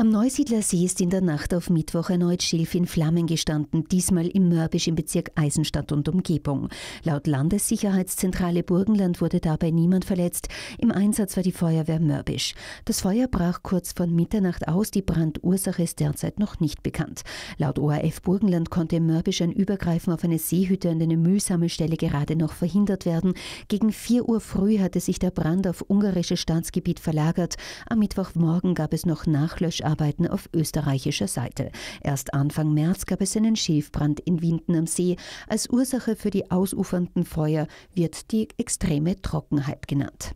Am Neusiedlersee ist in der Nacht auf Mittwoch erneut Schilf in Flammen gestanden, diesmal im Mörbisch im Bezirk Eisenstadt und Umgebung. Laut Landessicherheitszentrale Burgenland wurde dabei niemand verletzt. Im Einsatz war die Feuerwehr Mörbisch. Das Feuer brach kurz vor Mitternacht aus. Die Brandursache ist derzeit noch nicht bekannt. Laut ORF Burgenland konnte im Mörbisch ein Übergreifen auf eine Seehütte an eine Müllsammelstelle gerade noch verhindert werden. Gegen 4 Uhr früh hatte sich der Brand auf ungarisches Staatsgebiet verlagert. Am Mittwochmorgen gab es noch Nachlösch Rettungsarbeiten auf österreichischer Seite. Erst Anfang März gab es einen Schilfbrand in Winden am See. Als Ursache für die ausufernden Feuer wird die extreme Trockenheit genannt.